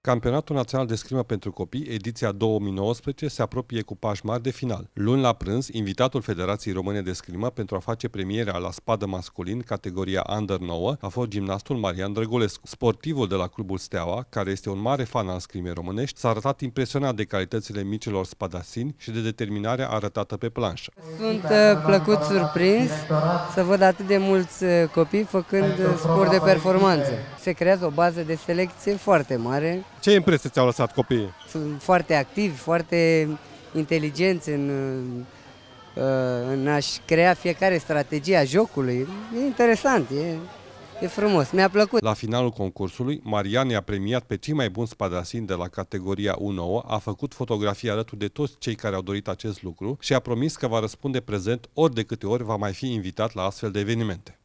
Campionatul Național de Scrimă pentru Copii, ediția 2019, se apropie cu pași mari de final. Luni la prânz, invitatul Federației Române de Scrimă pentru a face premierea la spadă masculin, categoria Under 9, a fost gimnastul Marian Drăgulescu. Sportivul de la Clubul Steaua, care este un mare fan al scrimei românești, s-a arătat impresionat de calitățile micilor spadasini și de determinarea arătată pe planșă. Sunt uh, plăcut surprins să văd atât de mulți uh, copii făcând uh, sport de performanță se creează o bază de selecție foarte mare. Ce impresie ți-au lăsat copiii? Sunt foarte activi, foarte inteligenți în, uh, în a-și crea fiecare strategie a jocului. E interesant, e, e frumos, mi-a plăcut. La finalul concursului, Marian i-a premiat pe cei mai buni spadasin de la categoria 1 a făcut fotografii alături de toți cei care au dorit acest lucru și a promis că va răspunde prezent ori de câte ori va mai fi invitat la astfel de evenimente.